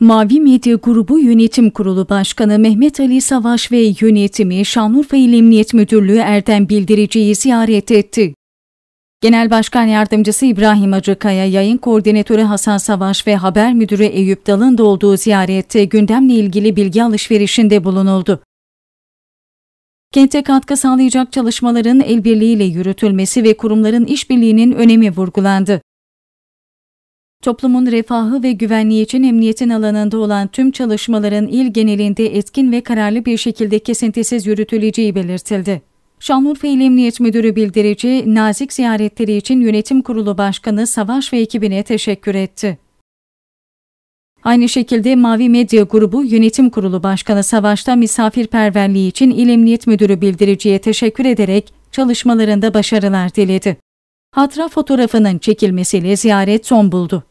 Mavi Medya Grubu Yönetim Kurulu Başkanı Mehmet Ali Savaş ve yönetimi Şanlıurfa İl Emniyet Müdürlüğü Erdem Bildirici'yi ziyaret etti. Genel Başkan Yardımcısı İbrahim Acıkaya, yayın koordinatörü Hasan Savaş ve haber müdürü Eyüp Dal'ın da olduğu ziyarette gündemle ilgili bilgi alışverişinde bulunuldu. Kente katkı sağlayacak çalışmaların el birliğiyle yürütülmesi ve kurumların işbirliğinin önemi vurgulandı. Toplumun refahı ve güvenliği için emniyetin alanında olan tüm çalışmaların il genelinde etkin ve kararlı bir şekilde kesintisiz yürütüleceği belirtildi. Şanlıurfa İl Emniyet Müdürü bildirici, nazik ziyaretleri için Yönetim Kurulu Başkanı Savaş ve ekibine teşekkür etti. Aynı şekilde Mavi Medya Grubu Yönetim Kurulu Başkanı Savaş'ta misafirperverliği için İl Emniyet Müdürü bildiriciye teşekkür ederek çalışmalarında başarılar diledi. Hatıra fotoğrafının çekilmesiyle ziyaret son buldu.